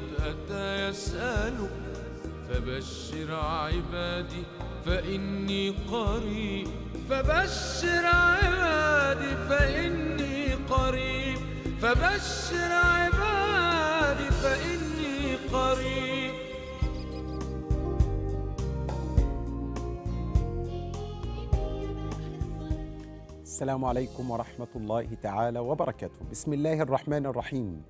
قد أتى يسألك فبشر عبادي فإني قريب فبشر عبادي فإني قريب فبشر عبادي فإني قريب السلام عليكم ورحمة الله تعالى وبركاته بسم الله الرحمن الرحيم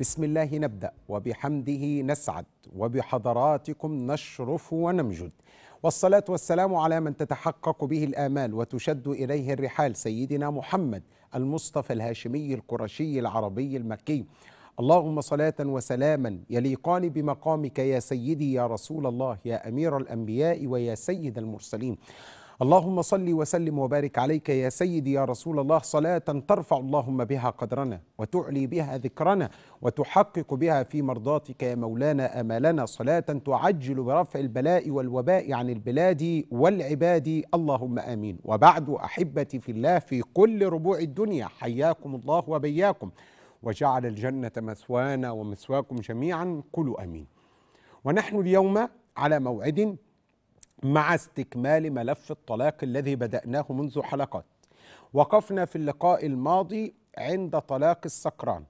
بسم الله نبدأ وبحمده نسعد وبحضراتكم نشرف ونمجد والصلاة والسلام على من تتحقق به الآمال وتشد إليه الرحال سيدنا محمد المصطفى الهاشمي القرشي العربي المكي اللهم صلاة وسلاما يليقان بمقامك يا سيدي يا رسول الله يا أمير الأنبياء ويا سيد المرسلين اللهم صل وسلم وبارك عليك يا سيدي يا رسول الله صلاة ترفع اللهم بها قدرنا وتعلي بها ذكرنا وتحقق بها في مرضاتك يا مولانا آمالنا صلاة تعجل برفع البلاء والوباء عن البلاد والعباد اللهم آمين وبعد أحبتي في الله في كل ربوع الدنيا حياكم الله وبياكم وجعل الجنة مثوانا ومثواكم جميعا كلوا أمين ونحن اليوم على موعد مع استكمال ملف الطلاق الذي بدأناه منذ حلقات وقفنا في اللقاء الماضي عند طلاق السكران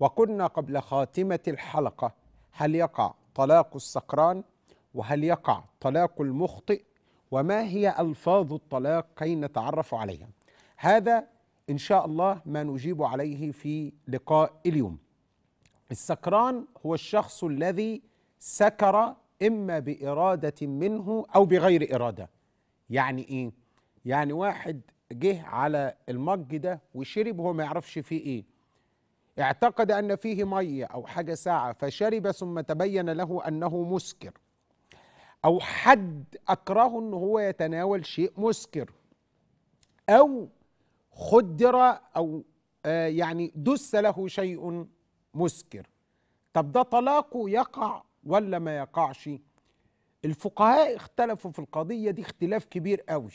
وكنا قبل خاتمة الحلقة هل يقع طلاق السكران وهل يقع طلاق المخطئ وما هي ألفاظ الطلاق كي نتعرف عليها هذا إن شاء الله ما نجيب عليه في لقاء اليوم السكران هو الشخص الذي سكر إما بإرادة منه أو بغير إرادة يعني إيه؟ يعني واحد جه على المج ده وشرب وهو ما يعرفش فيه إيه اعتقد أن فيه مية أو حاجة ساعة فشرب ثم تبين له أنه مسكر أو حد أكرهه أنه هو يتناول شيء مسكر أو خدر أو آه يعني دس له شيء مسكر طب ده طلاقه يقع ولا ما يقعش الفقهاء اختلفوا في القضية دي اختلاف كبير قوي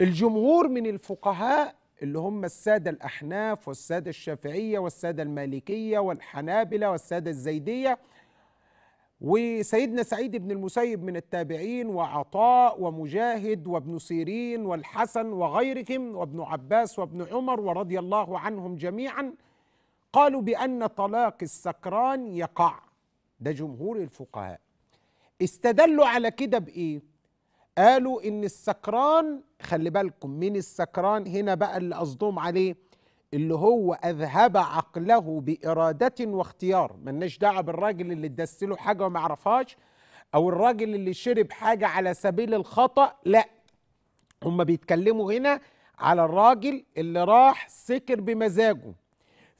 الجمهور من الفقهاء اللي هم السادة الأحناف والسادة الشافعية والسادة المالكية والحنابلة والسادة الزيدية وسيدنا سعيد بن المسيب من التابعين وعطاء ومجاهد وابن سيرين والحسن وغيرهم وابن عباس وابن عمر ورضي الله عنهم جميعا قالوا بأن طلاق السكران يقع ده جمهور الفقهاء استدلوا على كده بايه قالوا ان السكران خلي بالكم من السكران هنا بقى اللي قصدهم عليه اللي هو اذهب عقله باراده واختيار ملناش دعوه بالراجل اللي ادس له حاجه وما يعرفهاش او الراجل اللي شرب حاجه على سبيل الخطا لا هم بيتكلموا هنا على الراجل اللي راح سكر بمزاجه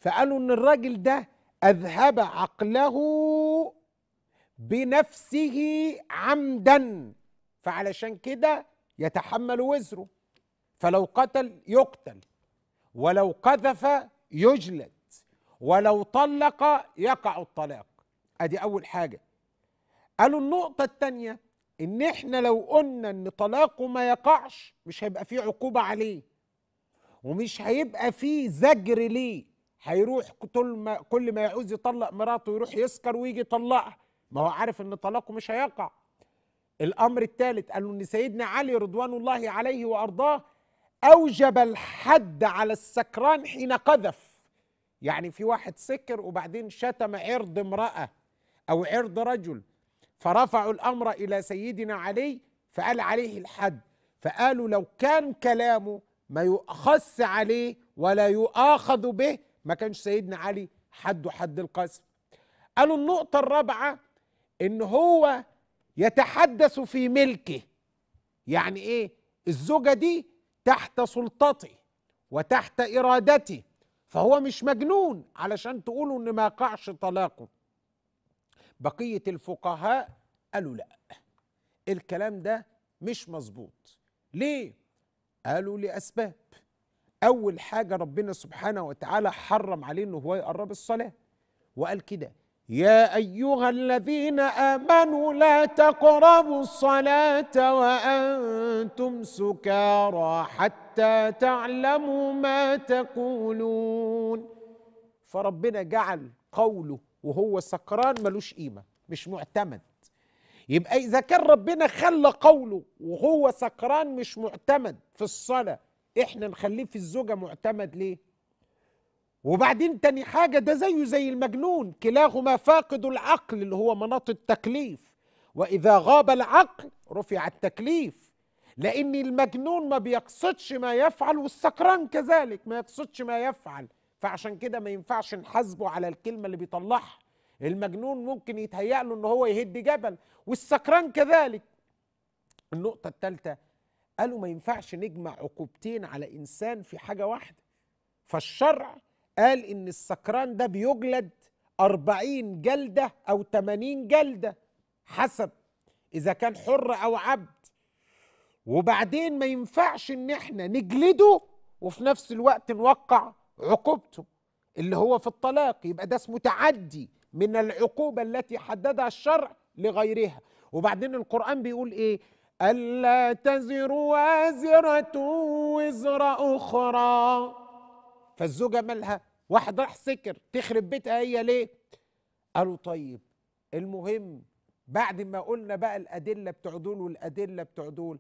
فقالوا ان الراجل ده اذهب عقله بنفسه عمدا فعلشان كده يتحمل وزره فلو قتل يقتل ولو قذف يجلد ولو طلق يقع الطلاق ادي اول حاجه قالوا النقطه الثانيه ان احنا لو قلنا ان طلاقه ما يقعش مش هيبقى فيه عقوبه عليه ومش هيبقى فيه زجر ليه هيروح كل ما كل ما يعوز يطلق مراته يروح يسكر ويجي يطلقها ما هو عارف ان طلاقه مش هيقع الامر الثالث قالوا ان سيدنا علي رضوان الله عليه وارضاه اوجب الحد على السكران حين قذف يعني في واحد سكر وبعدين شتم عرض امراه او عرض رجل فرفعوا الامر الى سيدنا علي فقال عليه الحد فقالوا لو كان كلامه ما يؤخص عليه ولا يؤاخذ به ما كانش سيدنا علي حده حد القذف قالوا النقطة الرابعة ان هو يتحدث في ملكه يعني ايه الزوجه دي تحت سلطتي وتحت ارادتي فهو مش مجنون علشان تقولوا ان ما يقعش طلاقه بقيه الفقهاء قالوا لا الكلام ده مش مظبوط ليه قالوا لاسباب اول حاجه ربنا سبحانه وتعالى حرم عليه انه هو يقرب الصلاه وقال كده يا أيها الذين آمنوا لا تقربوا الصلاة وأنتم سكارى حتى تعلموا ما تقولون فربنا جعل قوله وهو سكران ملوش قيمة مش معتمد يبقى إذا كان ربنا خلى قوله وهو سكران مش معتمد في الصلاة إحنا نخليه في الزوجة معتمد ليه؟ وبعدين تاني حاجة ده زيه زي المجنون كلاهما فاقد العقل اللي هو مناط التكليف وإذا غاب العقل رفع التكليف لأن المجنون ما بيقصدش ما يفعل والسكران كذلك ما يقصدش ما يفعل فعشان كده ما ينفعش نحاسبه على الكلمة اللي بيطلعها المجنون ممكن يتهيأ له ان هو يهد جبل والسكران كذلك النقطة الثالثة قالوا ما ينفعش نجمع عقوبتين على إنسان في حاجة واحدة فالشرع قال إن السكران ده بيجلد أربعين جلدة أو تمانين جلدة حسب إذا كان حر أو عبد وبعدين ما ينفعش إن إحنا نجلده وفي نفس الوقت نوقع عقوبته اللي هو في الطلاق يبقى ده اسمه تعدي من العقوبة التي حددها الشرع لغيرها وبعدين القرآن بيقول إيه ألا تزر وازرة وزر أخرى فالزوجة مالها واحد راح سكر تخرب بيتها هي ليه قالوا طيب المهم بعد ما قلنا بقى الادله بتوع دول والادله بتوع دول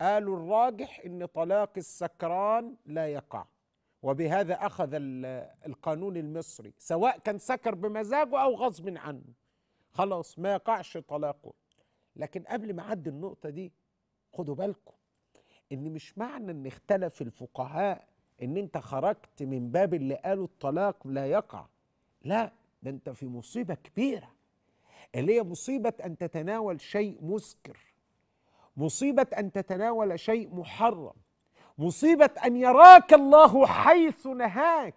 قالوا الراجح ان طلاق السكران لا يقع وبهذا اخذ القانون المصري سواء كان سكر بمزاجه او غصب عنه خلاص ما يقعش طلاقه لكن قبل ما اعدي النقطه دي خدوا بالكم ان مش معنى ان اختلف الفقهاء ان انت خرجت من باب اللي قالوا الطلاق لا يقع لا ده انت في مصيبه كبيره اللي هي مصيبه ان تتناول شيء مسكر مصيبه ان تتناول شيء محرم مصيبه ان يراك الله حيث نهاك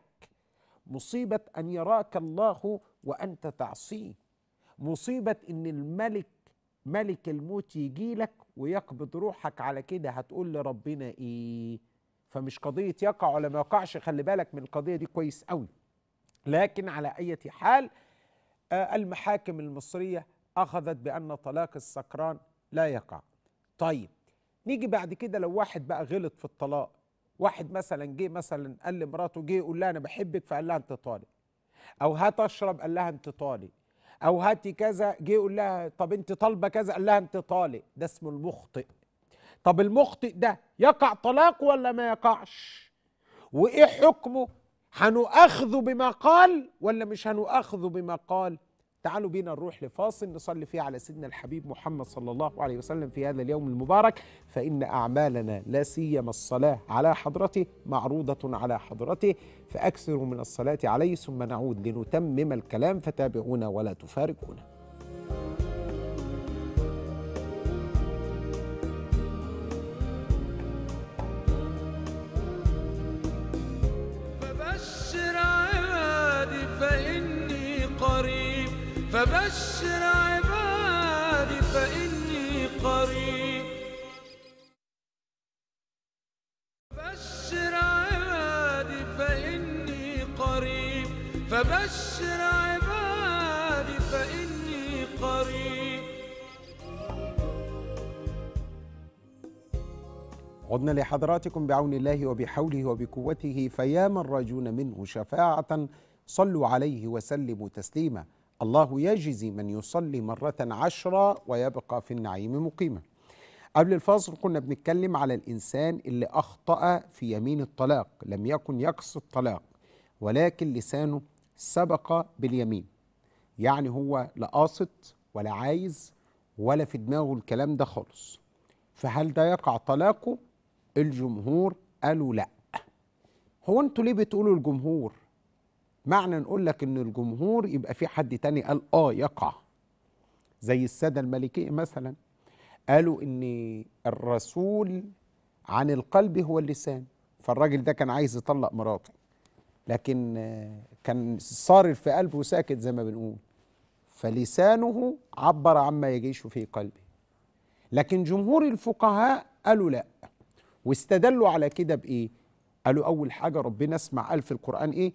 مصيبه ان يراك الله وانت تعصيه مصيبه ان الملك ملك الموت يجي لك ويقبض روحك على كده هتقول لربنا ايه فمش قضيه يقع ولا ما يقعش خلي بالك من القضيه دي كويس قوي لكن على اي حال آه، المحاكم المصريه اخذت بان طلاق السكران لا يقع طيب نيجي بعد كده لو واحد بقى غلط في الطلاق واحد مثلا جه مثلا قال لمراته جه يقول لها انا بحبك فقال لها انت طالق او هات اشرب قال لها انت طالق او هاتي كذا جه يقول لها طب انت طالبه كذا قال لها انت طالق ده اسمه المخطئ طب المخطئ ده يقع طلاق ولا ما يقعش وايه حكمه هنؤاخذه بما قال ولا مش هنؤاخذه بما قال تعالوا بينا نروح لفاصل نصلي فيه على سيدنا الحبيب محمد صلى الله عليه وسلم في هذا اليوم المبارك فإن أعمالنا لا سيما الصلاة على حضرته معروضة على حضرته فأكثروا من الصلاة عليه ثم نعود لنتمم الكلام فتابعونا ولا تفارقونا وبشر عبادي فإني قريب بشر عبادي فإني قريب فبشر عبادي فإني قريب عدنا لحضراتكم بعون الله وبحوله وبقوته فيا من راجون منه شفاعة صلوا عليه وسلموا تسليما الله يجزي من يصلي مرة عشرة ويبقى في النعيم مقيما قبل الفاصل كنا بنتكلم على الإنسان اللي أخطأ في يمين الطلاق لم يكن يقصد طلاق ولكن لسانه سبق باليمين يعني هو لا قاصد ولا عايز ولا في دماغه الكلام ده خالص فهل ده يقع طلاقه الجمهور قالوا لا هو انتوا ليه بتقولوا الجمهور معنى نقول لك ان الجمهور يبقى في حد تاني قال اه يقع زي الساده المالكيه مثلا قالوا ان الرسول عن القلب هو اللسان فالراجل ده كان عايز يطلق مراته لكن آه، كان صارر في قلبه ساكت زي ما بنقول فلسانه عبر عما يجيش في قلبه لكن جمهور الفقهاء قالوا لا واستدلوا على كده بايه قالوا اول حاجه ربنا اسمع قال في القران ايه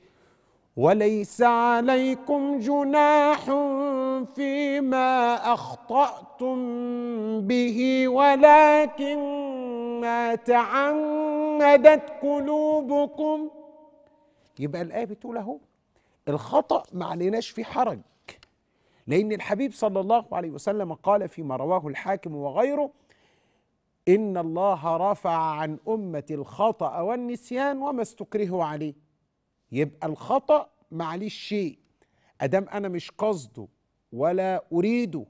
وليس عليكم جناح فيما أخطأتم به ولكن ما تعمدت قلوبكم يبقى الآية بتقول أهو الخطأ ما عليناش فيه حرج لأن الحبيب صلى الله عليه وسلم قال فيما رواه الحاكم وغيره إن الله رفع عن أمة الخطأ والنسيان وما استكرهوا عليه يبقى الخطأ معليش شيء أدام أنا مش قصده ولا أريده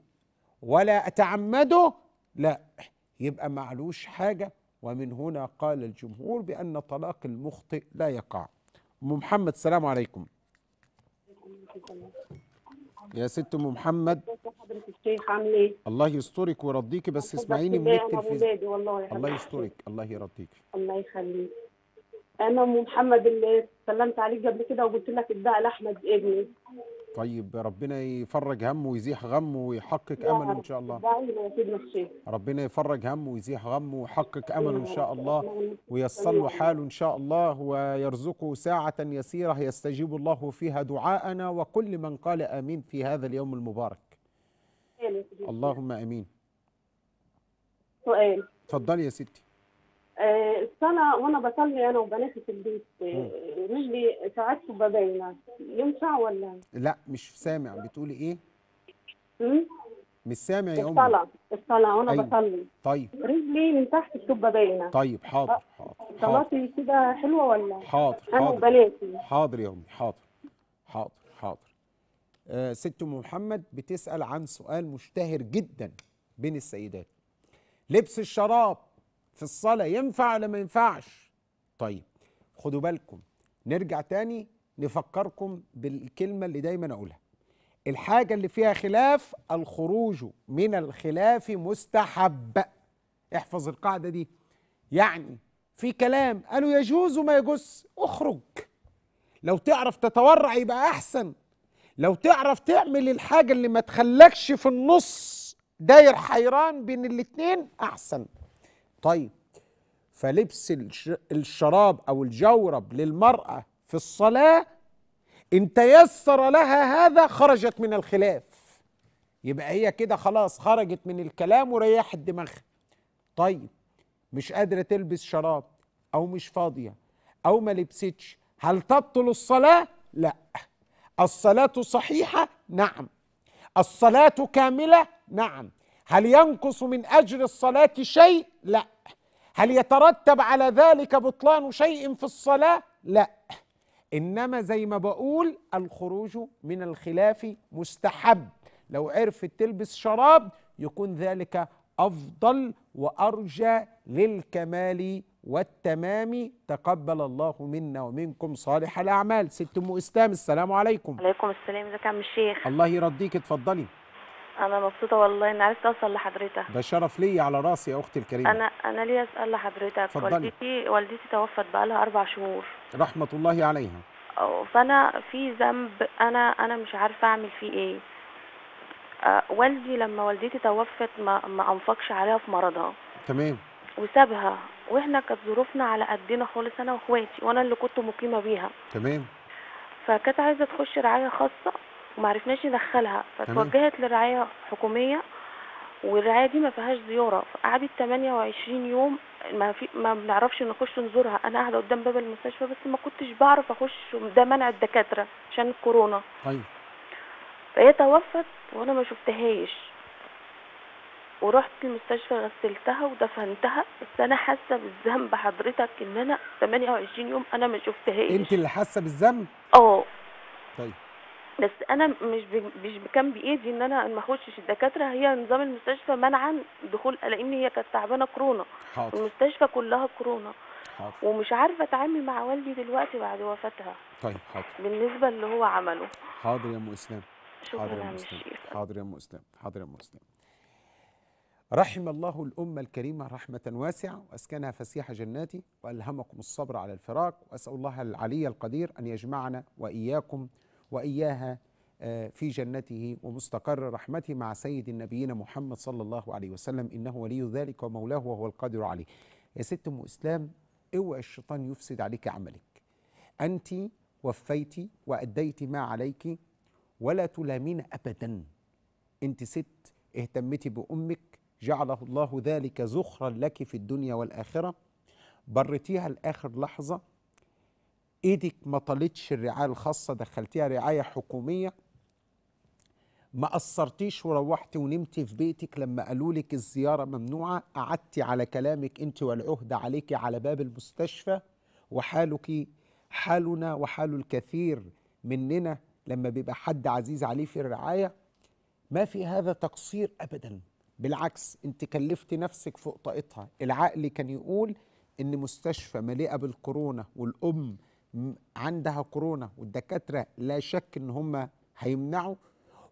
ولا أتعمده لا يبقى معلوش حاجة ومن هنا قال الجمهور بأن طلاق المخطئ لا يقع أم محمد السلام عليكم يا ست ام محمد الله يسترك ويرضيك بس اسمعيني من التلفزيون الله يسترك الله يرضيك الله يخليك انا ام محمد اللي سلمت عليك قبل كده وقلت لك ادعي لاحمد ابني طيب ربنا يفرج همه ويزيح غمه ويحقق امله ان شاء الله ربنا يفرج همه ويزيح غمه ويحقق امله ان شاء الله ويصل له حاله ان شاء الله ويرزقه ساعه يسيره يستجيب الله فيها دعاءنا وكل من قال امين في هذا اليوم المبارك اللهم امين سؤال اتفضلي يا ستي آه، الصلاة وأنا بصلي أنا وبناتي في البيت آه، رجلي ساعات باينة ينفع ولا؟ لا مش سامع بتقولي إيه؟ مش سامع يا أمي الصلاة الصلاة وأنا أيوه. بصلي طيب رجلي من تحت بتبقى باينة طيب حاضر آه، حاضر صلاتي كده حلوة ولا؟ حاضر حاضر أنا وبناتي حاضر يا أمي حاضر حاضر حاضر آه ست أم محمد بتسأل عن سؤال مشتهر جدا بين السيدات لبس الشراب في الصلاة ينفع ولا ما ينفعش طيب خدوا بالكم نرجع تاني نفكركم بالكلمة اللي دايما أقولها الحاجة اللي فيها خلاف الخروج من الخلاف مستحب احفظ القاعدة دي يعني في كلام قالوا يجوز وما يجوز اخرج لو تعرف تتورع يبقى أحسن لو تعرف تعمل الحاجة اللي ما تخلكش في النص داير حيران بين الاتنين أحسن طيب فلبس الشراب أو الجورب للمرأة في الصلاة إن تيسر لها هذا خرجت من الخلاف يبقى هي كده خلاص خرجت من الكلام وريحت دماغها طيب مش قادرة تلبس شراب أو مش فاضية أو ما لبستش هل تبطل الصلاة؟ لا الصلاة صحيحة؟ نعم الصلاة كاملة؟ نعم هل ينقص من اجر الصلاه شيء لا هل يترتب على ذلك بطلان شيء في الصلاه لا انما زي ما بقول الخروج من الخلاف مستحب لو عرفت تلبس شراب يكون ذلك افضل وارجى للكمال والتمام تقبل الله منا ومنكم صالح الاعمال ست ام اسلام السلام عليكم وعليكم السلام ازيك يا عم الشيخ الله يرضيك اتفضلي انا مبسوطه والله ان عرفت اوصل لحضرتك ده شرف ليا على راسي يا اختي الكريمه انا انا ليا اسال لحضرتك والدتي والدتي توفت بقى لها اربع شهور رحمه الله عليها فانا في ذنب انا انا مش عارفه اعمل فيه ايه والدي لما والدتي توفت ما ما انفقش عليها في مرضها تمام وسابها واحنا كانت ظروفنا على قدنا خالص انا واخواتي وانا اللي كنت مقيمه بيها تمام فكانت عايزه تخش رعايه خاصه وما عرفناش ندخلها فتوجهت لرعايه حكوميه والرعايه دي ما فيهاش زياره فقعدت 28 يوم ما في ما بنعرفش نخش نزورها انا قاعده قدام باب المستشفى بس ما كنتش بعرف اخش ده منع الدكاتره عشان الكورونا طيب فهي توفت وانا ما شفتهاش ورحت المستشفى غسلتها ودفنتها بس انا حاسه بالذنب حضرتك ان انا 28 يوم انا ما شفتهاش انت اللي حاسه بالذنب اه طيب بس انا مش مش كان بايدي ان انا ما اخشش الدكاتره هي نظام المستشفى منعا دخول لان هي كانت تعبانه كورونا حاضر. المستشفى كلها كورونا حاضر. ومش عارفه اتعامل مع والدي دلوقتي بعد وفاتها طيب حاضر بالنسبه اللي هو عمله حاضر يا ام اسلام حاضر يا ام اسلام حاضر يا ام اسلام حاضر يا ام اسلام رحم الله الأمة الكريمة رحمة واسعة وأسكنها فسيح جناتي وألهمكم الصبر على الفراق وأسأل الله العلي القدير أن يجمعنا وإياكم وإياها آه، في جنته ومستقر رحمته مع سيد النبيين محمد صلى الله عليه وسلم إنه ولي ذلك ومولاه وهو القادر عليه يا ست أم إسلام اوعى الشيطان يفسد عليك عملك أنت وفيت وأديت ما عليك ولا تلامين أبدا أنت ست اهتمت بأمك جعله الله ذلك زخرا لك في الدنيا والآخرة برتيها لآخر لحظة ايدك ما طالتش الرعايه الخاصه دخلتيها رعايه حكوميه ما قصرتيش وروحتي ونمتي في بيتك لما قالوا لك الزياره ممنوعه قعدتي على كلامك انت والعهد عليك على باب المستشفى وحالك حالنا وحال الكثير مننا لما بيبقى حد عزيز عليه في الرعايه ما في هذا تقصير ابدا بالعكس انت كلفت نفسك فوق طاقتها العقل كان يقول ان مستشفى مليئه بالكورونا والام عندها كورونا والدكاتره لا شك ان هم هيمنعوا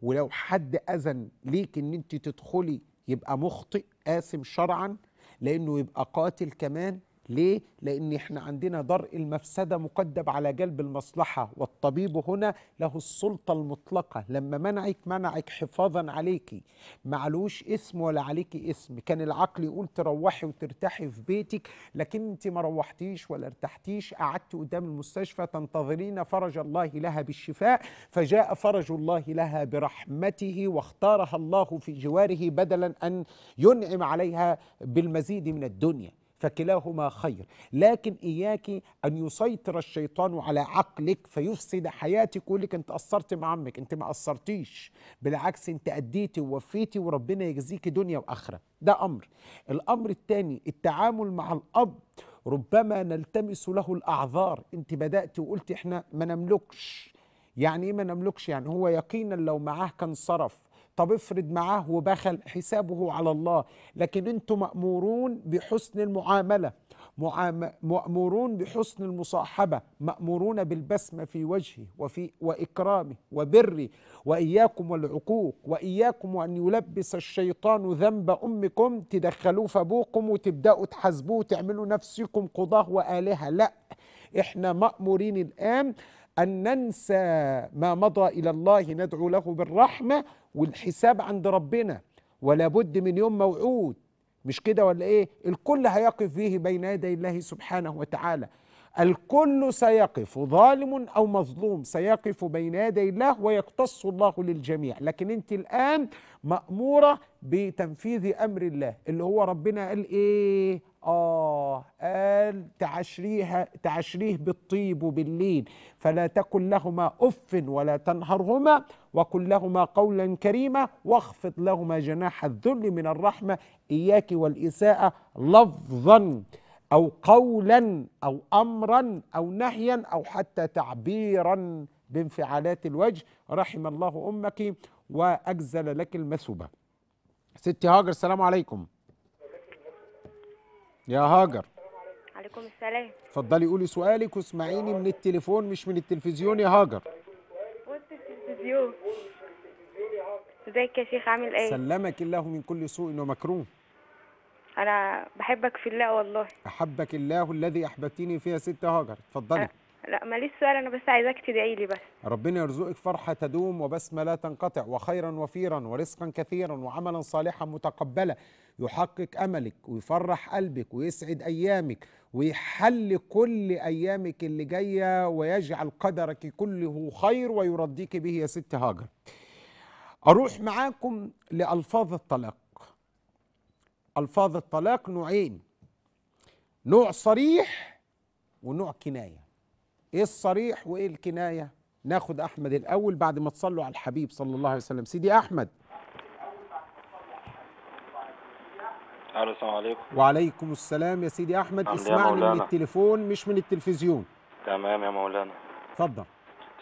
ولو حد اذن ليك ان انت تدخلي يبقى مخطئ قاسم شرعا لانه يبقى قاتل كمان ليه؟ لأن إحنا عندنا درء المفسدة مقدم على جلب المصلحة والطبيب هنا له السلطة المطلقة لما منعك منعك حفاظا عليك معلوش اسم ولا عليك اسم كان العقل يقول تروحي وترتاحي في بيتك لكن أنت ما روحتيش ولا ارتحتيش قعدت قدام المستشفى تنتظرين فرج الله لها بالشفاء فجاء فرج الله لها برحمته واختارها الله في جواره بدلا أن ينعم عليها بالمزيد من الدنيا فكلاهما خير لكن إياك أن يسيطر الشيطان على عقلك فيفسد حياتك ويقول لك أنت قصرت مع عمك أنت ما قصرتيش بالعكس أنت أديتي ووفيتي وربنا يجزيكي دنيا وآخرة ده أمر الأمر الثاني التعامل مع الأب ربما نلتمس له الأعذار أنت بدأت وقلت إحنا ما نملكش يعني إيه ما نملكش يعني هو يقينا لو معاه كان صرف طب افرض معاه وبخل حسابه على الله لكن انتم مأمورون بحسن المعاملة مأمورون بحسن المصاحبة مأمورون بالبسمة في وجهه وفي وإكرامه وبره وإياكم والعقوق وإياكم وأن يلبس الشيطان ذنب أمكم تدخلوه في أبوكم وتبدأوا تحاسبوه وتعملوا نفسكم قضاه وآلهة لا إحنا مأمورين الآن أن ننسى ما مضى إلى الله ندعو له بالرحمة والحساب عند ربنا ولا بد من يوم موعود مش كده ولا ايه الكل هيقف فيه بين يدي الله سبحانه وتعالى الكل سيقف ظالم او مظلوم سيقف بين يدي الله ويقتص الله للجميع لكن انت الان ماموره بتنفيذ امر الله اللي هو ربنا قال ايه اه تعشريها تعشريه بالطيب وباللين فلا تكن لهما اف ولا تنهرهما وقل لهما قولا كريما واخفض لهما جناح الذل من الرحمه اياك والاساءه لفظا او قولا او امرا او نهيا او حتى تعبيرا بانفعالات الوجه رحم الله امك واجزل لك المثوبه ستي هاجر السلام عليكم يا هاجر وعليكم السلام اتفضلي قولي سؤالك واسمعيني من التليفون مش من التلفزيون يا هاجر وسط التلفزيون ازيك يا شيخ عامل ايه سلمك الله من كل سوء ومكروه انا بحبك في الله والله احبك الله الذي احببتني فيها ست هاجر اتفضلي أه، لا ماليش سؤال انا بس عايزاك تدعي لي بس ربنا يرزقك فرحه تدوم وبسمه لا تنقطع وخيرا وفيرا ورزقا كثيرا وعملا صالحا متقبلا يحقق املك ويفرح قلبك ويسعد ايامك ويحل كل أيامك اللي جاية ويجعل قدرك كله خير ويرضيك به يا ست هاجر أروح معاكم لألفاظ الطلاق ألفاظ الطلاق نوعين نوع صريح ونوع كناية إيه الصريح وإيه الكناية ناخد أحمد الأول بعد ما تصلوا على الحبيب صلى الله عليه وسلم سيدي أحمد الو السلام عليكم وعليكم السلام يا سيدي احمد اسمعني من التليفون مش من التلفزيون تمام يا مولانا اتفضل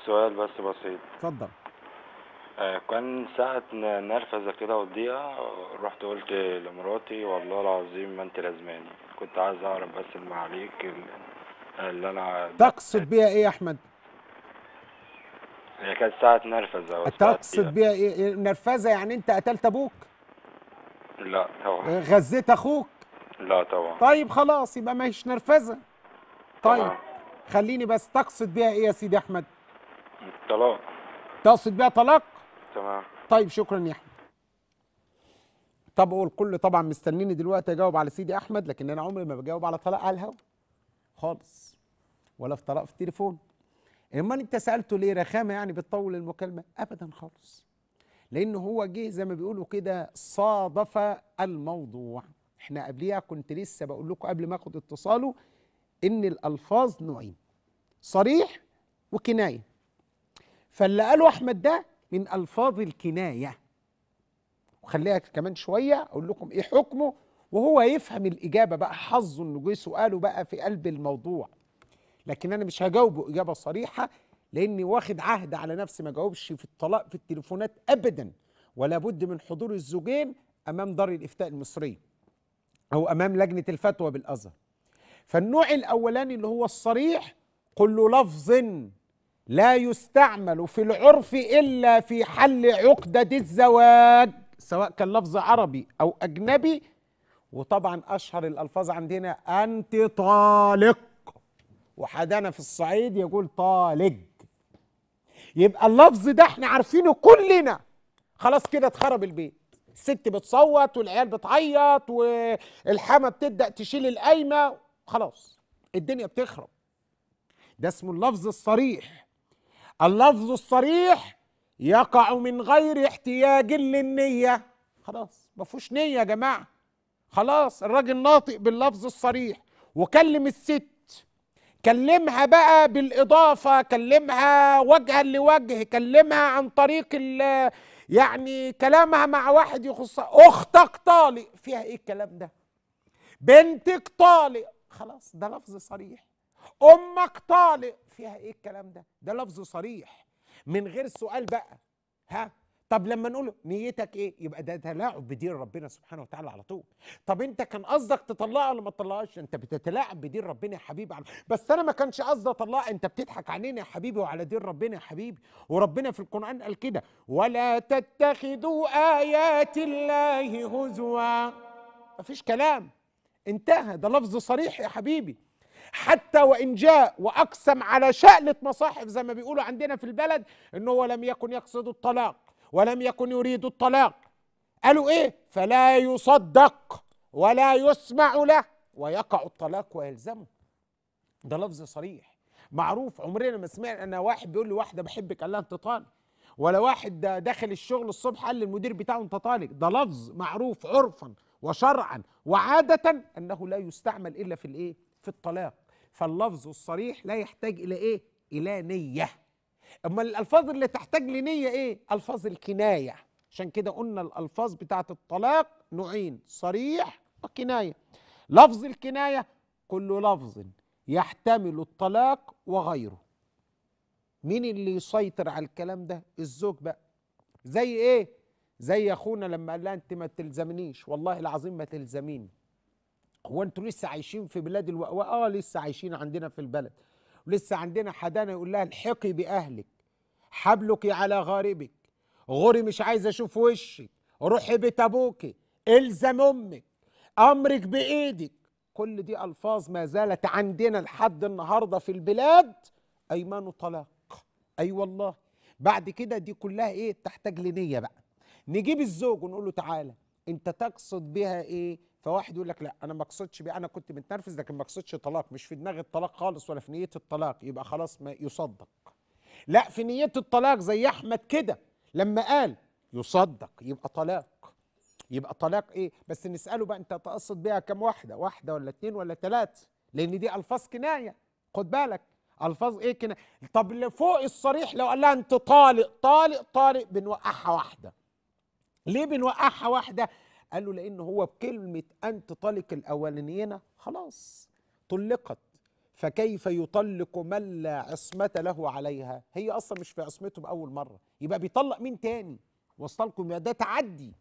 سؤال بس بسيط اتفضل آه كان ساعة نرفزة كده والضيقة رحت قلت لمراتي والله العظيم ما انت لازماني كنت عايز اعرف بس المعاليك اللي انا تقصد بيها ايه يا احمد؟ هي كانت ساعة نرفزة تقصد بيها ايه نرفزة يعني انت قتلت ابوك؟ لا طبعا آه، غذيت اخوك لا طبعا طيب خلاص يبقى ما هيش نرفزه طيب طبعا. خليني بس تقصد بيها ايه يا سيدي احمد طلاق تقصد بيها طلاق تمام طيب شكرا يا احمد طب والكل طبعا مستنيني دلوقتي اجاوب على سيدي احمد لكن انا عمري ما بجاوب على طلاق على الهوا خالص ولا في طلاق في التليفون امال انت سالته ليه رخامه يعني بتطول المكالمه ابدا خالص لأنه هو جه زي ما بيقولوا كده صادف الموضوع احنا قبليها كنت لسه بقول لكم قبل ما اخد اتصاله ان الالفاظ نوعين صريح وكنايه فاللي قاله احمد ده من الفاظ الكنايه وخليها كمان شويه اقول لكم ايه حكمه وهو يفهم الاجابه بقى حظه انه جه سؤاله بقى في قلب الموضوع لكن انا مش هجاوبه اجابه صريحه لاني واخد عهد على نفسي ما جاوبش في الطلاق في التليفونات ابدا ولا بد من حضور الزوجين امام دار الافتاء المصريه او امام لجنه الفتوى بالازهر فالنوع الاولاني اللي هو الصريح كل لفظ لا يستعمل في العرف الا في حل عقده الزواج سواء كان لفظ عربي او اجنبي وطبعا اشهر الالفاظ عندنا انت طالق وحدانا في الصعيد يقول طالق يبقى اللفظ ده احنا عارفينه كلنا خلاص كده اتخرب البيت الست بتصوت والعيال بتعيط والحامه بتبدا تشيل القايمه خلاص الدنيا بتخرب ده اسمه اللفظ الصريح اللفظ الصريح يقع من غير احتياج للنيه خلاص ما فيهوش نيه يا جماعه خلاص الراجل ناطق باللفظ الصريح وكلم الست كلمها بقى بالإضافة كلمها وجها لوجه كلمها عن طريق يعني كلامها مع واحد يخصها أختك طالق فيها إيه الكلام ده بنتك طالق خلاص ده لفظ صريح أمك طالق فيها إيه الكلام ده ده لفظ صريح من غير سؤال بقى ها طب لما نقول نيتك ايه يبقى ده تلاعب بدين ربنا سبحانه وتعالى على طول طب انت كان قصدك تطلقها ولا ما تطلقهاش انت بتتلاعب بدين ربنا يا حبيبي بس انا ما كانش قصدي اطلقها انت بتضحك علينا يا حبيبي وعلى دين ربنا يا حبيبي وربنا في القران قال كده ولا تتخذوا ايات الله هزوا مفيش كلام انتهى ده لفظ صريح يا حبيبي حتى وان جاء واقسم على شأنة مصاحف زي ما بيقولوا عندنا في البلد انه هو لم يكن يقصد الطلاق ولم يكن يريد الطلاق قالوا ايه فلا يصدق ولا يسمع له ويقع الطلاق ويلزمه ده لفظ صريح معروف عمرنا ما سمعنا انا واحد بيقول لواحده بحبك قال لها انت طالق ولا واحد داخل الشغل الصبح قال للمدير بتاعه انت طالق ده لفظ معروف عرفا وشرعا وعاده انه لا يستعمل الا في الايه في الطلاق فاللفظ الصريح لا يحتاج الى ايه الى نيه اما الالفاظ اللي تحتاج لنيه ايه الفاظ الكنايه عشان كده قلنا الالفاظ بتاعه الطلاق نوعين صريح وكنايه لفظ الكنايه كل لفظ يحتمل الطلاق وغيره مين اللي يسيطر على الكلام ده الزوج بقى زي ايه زي اخونا لما قال لها انت ما تلزمنيش والله العظيم ما تلزميني هو انتوا لسه عايشين في بلاد الوأواء اه لسه عايشين عندنا في البلد ولسه عندنا حدانا يقول لها الحقي باهلك حبلك على غاربك غوري مش عايز اشوف وشك روحي بيت ابوكي الزم امك امرك بايدك كل دي الفاظ ما زالت عندنا لحد النهارده في البلاد ايمان طلاق اي أيوة والله بعد كده دي كلها ايه تحتاج لنيه بقى نجيب الزوج ونقول له تعالى انت تقصد بها ايه فواحد يقول لك لا انا ما اقصدش انا كنت متنرفز لكن ما اقصدش طلاق مش في دماغي الطلاق خالص ولا في نيه الطلاق يبقى خلاص ما يصدق لا في نيه الطلاق زي احمد كده لما قال يصدق يبقى طلاق يبقى طلاق ايه بس نساله بقى انت تقصد بيها كم واحده واحده ولا اتنين ولا ثلاثه لان دي الفاظ كنايه خد بالك الفاظ ايه كنايه طب فوق الصريح لو قال لها انت طالق طالق طالق بنوقعها واحده ليه بنوقعها واحده قال له لأن هو بكلمة أنت طلق الأولانيين خلاص طلقت فكيف يطلق من لا عصمة له عليها هي أصلا مش في عصمته بأول مرة يبقى بيطلق مين تاني وصلكم ده تعدي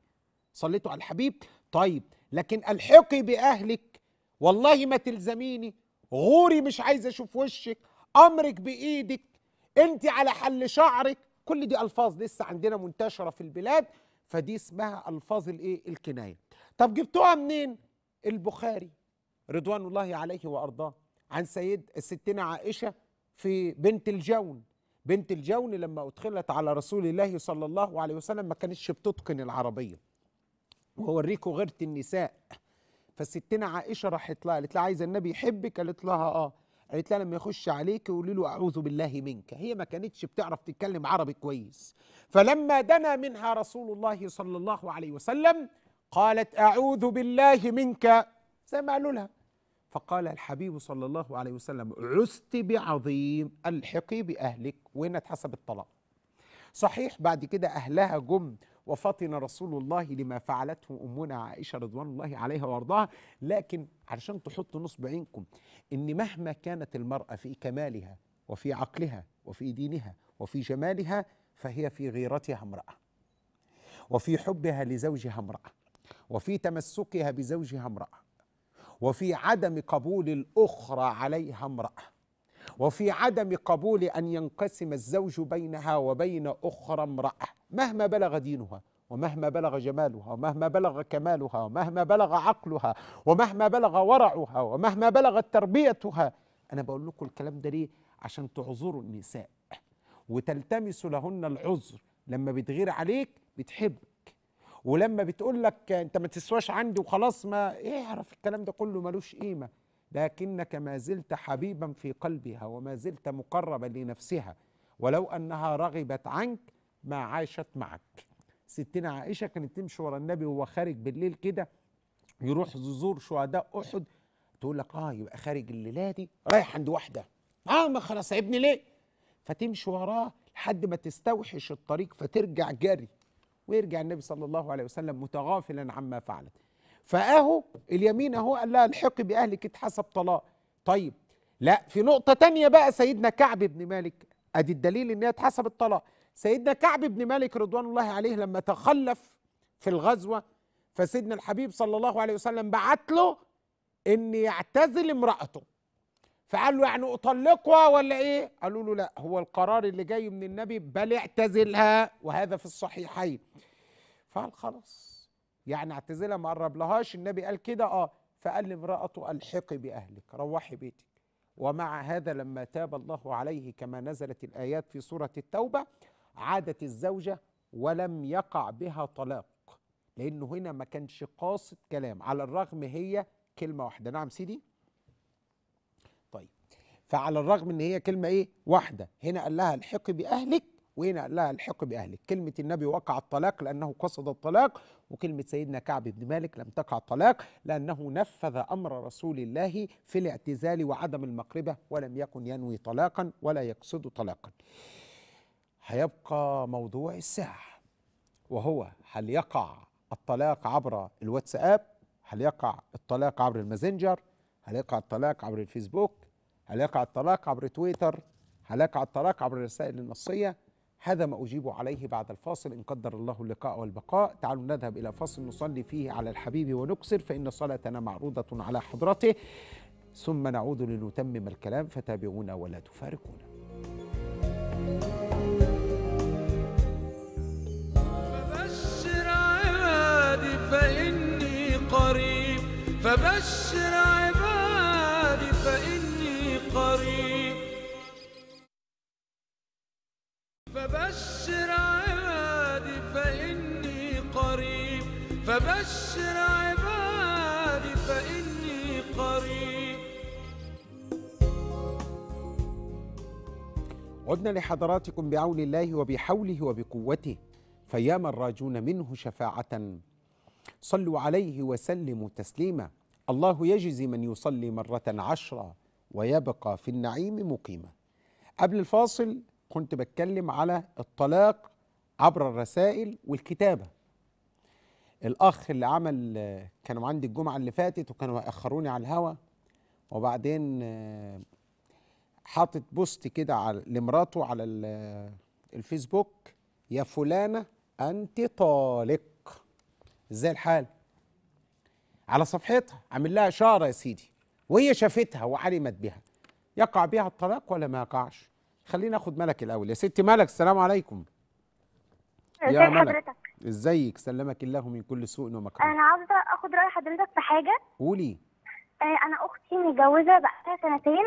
صليتوا على الحبيب طيب لكن الحقي بأهلك والله ما تلزميني غوري مش عايز أشوف وشك أمرك بإيدك أنت على حل شعرك كل دي ألفاظ لسه عندنا منتشرة في البلاد فدي اسمها الفاظ الايه الكنايه طب جبتوها منين البخاري رضوان الله عليه وارضاه عن سيد ستنا عائشه في بنت الجون بنت الجون لما ادخلت على رسول الله صلى الله عليه وسلم ما كانتش بتتقن العربيه واوريكم غيره النساء فستنا عائشه راحت لها قالت لها عايزه النبي يحبك قالت لها اه قالت لها لما يخش عليك قولي له اعوذ بالله منك هي ما كانتش بتعرف تتكلم عربي كويس فلما دنا منها رسول الله صلى الله عليه وسلم قالت اعوذ بالله منك زي ما قالوا لها فقال الحبيب صلى الله عليه وسلم عزت بعظيم الحقي باهلك وهنا اتحسب الطلاق صحيح بعد كده اهلها جم وفطن رسول الله لما فعلته أمنا عائشة رضوان الله عليها وارضاها لكن علشان تحطوا نصب عينكم إن مهما كانت المرأة في كمالها وفي عقلها وفي دينها وفي جمالها فهي في غيرتها امرأة وفي حبها لزوجها امرأة وفي تمسكها بزوجها امرأة وفي عدم قبول الأخرى عليها امرأة وفي عدم قبول أن ينقسم الزوج بينها وبين أخرى امرأة مهما بلغ دينها ومهما بلغ جمالها ومهما بلغ كمالها ومهما بلغ عقلها ومهما بلغ ورعها ومهما بلغت تربيتها أنا بقول لكم الكلام ده ليه عشان تعذروا النساء وتلتمسوا لهن العذر لما بتغير عليك بتحبك ولما بتقول لك انت ما تسواش عندي وخلاص ما إيه، اعرف إيه الكلام ده كله ملوش قيمه لكنك ما زلت حبيبا في قلبها وما زلت مقربا لنفسها ولو أنها رغبت عنك ما عاشت معك ستنا عائشة كانت تمشي ورا النبي وهو خارج بالليل كده يروح زور شهداء أحد تقول لك اه يبقى خارج الليله دي رايح عند واحده اه ما خلاص ابني ليه فتمشي وراه لحد ما تستوحش الطريق فترجع جري ويرجع النبي صلى الله عليه وسلم متغافلا عما فعلت فاهو اليمين اهو قال لها الحقي باهلك اتحسب طلاق طيب لا في نقطه تانية بقى سيدنا كعب بن مالك ادي الدليل ان هي اتحسب الطلاق سيدنا كعب بن مالك رضوان الله عليه لما تخلف في الغزوه فسيدنا الحبيب صلى الله عليه وسلم بعت له ان يعتزل امراته فقال له يعني اطلقها ولا ايه قالوا له لا هو القرار اللي جاي من النبي بل اعتزلها وهذا في الصحيحين فقال خلاص يعني اعتزلها ما قربلهاش النبي قال كده اه فقال لامرأته الحقي بأهلك روحي بيتك ومع هذا لما تاب الله عليه كما نزلت الآيات في سورة التوبة عادت الزوجة ولم يقع بها طلاق لأنه هنا ما كانش قاصد كلام على الرغم هي كلمة واحدة نعم سيدي طيب فعلى الرغم ان هي كلمة ايه واحدة هنا قال لها الحقي بأهلك وهنا لها الحق بأهلك كلمة النبي وقع الطلاق لأنه قصد الطلاق وكلمة سيدنا كعب بن مالك لم تقع الطلاق لأنه نفذ أمر رسول الله في الاعتزال وعدم المقربة ولم يكن ينوي طلاقا ولا يقصد طلاقا هيبقى موضوع الساعة وهو هل يقع الطلاق عبر الواتساب هل يقع الطلاق عبر المازنجر هل يقع الطلاق عبر الفيسبوك هل يقع الطلاق عبر تويتر هل يقع الطلاق عبر الرسائل النصيه هذا ما أجيب عليه بعد الفاصل إن قدر الله اللقاء والبقاء تعالوا نذهب إلى فصل نصلي فيه على الحبيب ونكسر فإن صلاتنا معروضة على حضرته ثم نعود لنتمم الكلام فتابعونا ولا تفارقونا فبشر عبادي فإني قريب فبشر عبادي فإني قريب فبشر عبادي فإني قريب عدنا لحضراتكم بعون الله وبحوله وبقوته فيا من راجون منه شفاعة صلوا عليه وسلموا تسليما الله يجزي من يصلي مرة عشرة ويبقى في النعيم مقيما قبل الفاصل كنت بتكلم على الطلاق عبر الرسائل والكتابه الاخ اللي عمل كانوا عندي الجمعه اللي فاتت وكانوا اخروني على الهوا وبعدين حاطط بوست كده على لمراته على الفيسبوك يا فلانه انت طالق ازاي الحال على صفحتها عامل لها اشاره يا سيدي وهي شافتها وعلمت بها يقع بها الطلاق ولا ما يقعش خلينا ناخد ملك الاول يا ست ملك السلام عليكم يا ملك حضرتك ازيك سلمك الله من كل سوء ومكروه انا عاوزه اخد راي حضرتك في حاجه قولي آه، انا اختي متجوزه بقالها سنتين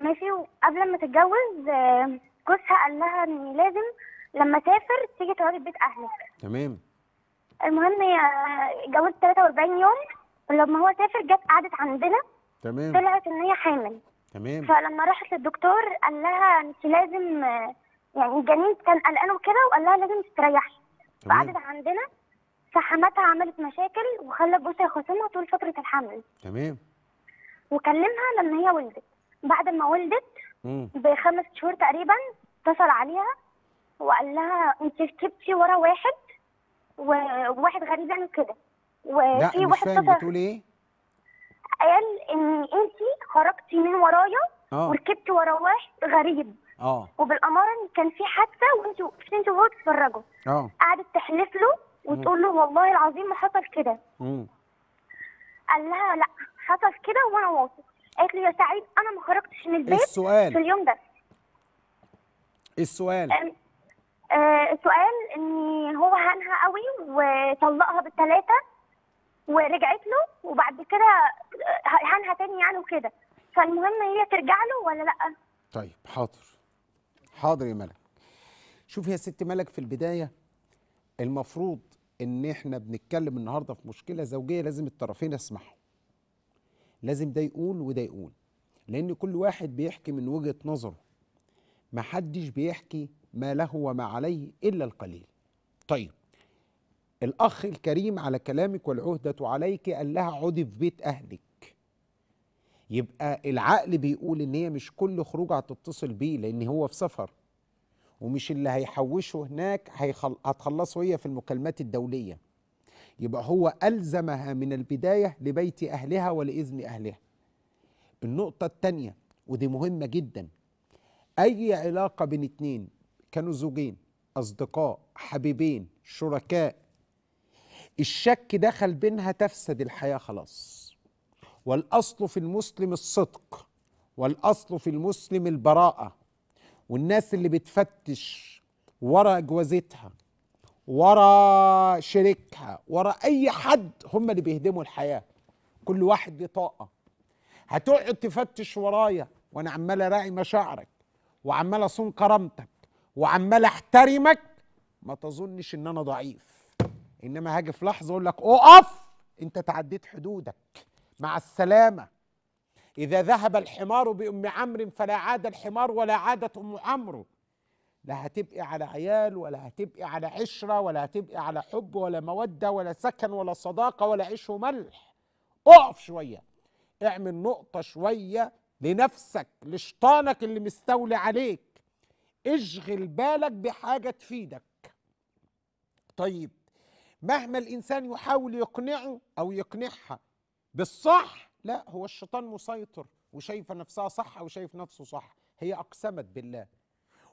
ماشي وقبل ما تتجوز آه، جوزها قال لها ان لازم لما اسافر تيجي تقعدي بيت اهلك تمام المهم هي اتجوزت 43 يوم ولما هو سافر جت قعدت عندنا تمام طلعت ان هي حامل تمام فلما راحت للدكتور قال لها انت لازم آه، يعني الجنين كان قلقان وكده وقال لها لازم تستريحي قعدت عندنا فحماتها عملت مشاكل وخلت جوزها يخاصمها طول فتره الحمل تمام وكلمها لما هي ولدت بعد ما ولدت مم. بخمس شهور تقريبا اتصل عليها وقال لها انت ركبتي ورا واحد وواحد غريب يعني كده وفي واحد اتصل بتقول ايه؟ قال ان انت خرجتي من ورايا آه. وركبتي ورا واحد غريب اه وبالامارن كان في حادثه وانتوا انتوا وهو تتفرجوا اه قعدت تحلف له وتقول له والله العظيم ما حصل كده قال لها لا حصل كده وانا واثق قالت له يا سعيد انا ما خرجتش من البيت السؤال في اليوم ده السؤال آه سؤال ان هو هانها قوي وطلقها بالثلاثه ورجعت له وبعد كده آه، هانها تاني يعني وكده فالمهم هي ترجع له ولا لا طيب حاضر حاضر يا ملك شوف يا ست ملك في البدايه المفروض ان احنا بنتكلم النهارده في مشكله زوجيه لازم الطرفين يسمعوا لازم ده يقول وده يقول لان كل واحد بيحكي من وجهه نظره محدش بيحكي ما له وما عليه الا القليل طيب الاخ الكريم على كلامك والعهده عليك قال لها عودي في بيت اهلك يبقى العقل بيقول ان هي مش كل خروج هتتصل بيه لان هو في سفر ومش اللي هيحوشه هناك هيخل... هتخلصه هي في المكالمات الدوليه يبقى هو الزمها من البدايه لبيت اهلها ولاذن اهلها النقطه الثانيه ودي مهمه جدا اي علاقه بين اتنين كانوا زوجين اصدقاء حبيبين شركاء الشك دخل بينها تفسد الحياه خلاص والاصل في المسلم الصدق والاصل في المسلم البراءه والناس اللي بتفتش ورا جوازتها ورا شريكها ورا اي حد هم اللي بيهدموا الحياه كل واحد ليه طاقه هتقعد تفتش ورايا وانا عمال اراعي مشاعرك وعمال اصون كرامتك وعمال احترمك ما تظنش ان انا ضعيف انما هاجي في لحظه اقول لك اقف انت تعديت حدودك مع السلامة إذا ذهب الحمار بأم عمرو فلا عاد الحمار ولا عادت أم عمرو لا هتبقي على عيال ولا هتبقي على عشرة ولا هتبقي على حب ولا مودة ولا سكن ولا صداقة ولا عيش وملح اقف شوية اعمل نقطة شوية لنفسك لشطانك اللي مستولي عليك اشغل بالك بحاجة تفيدك طيب مهما الإنسان يحاول يقنعه أو يقنعها بالصح لا هو الشيطان مسيطر وشايفه نفسها صح وشايف نفسه صح هي اقسمت بالله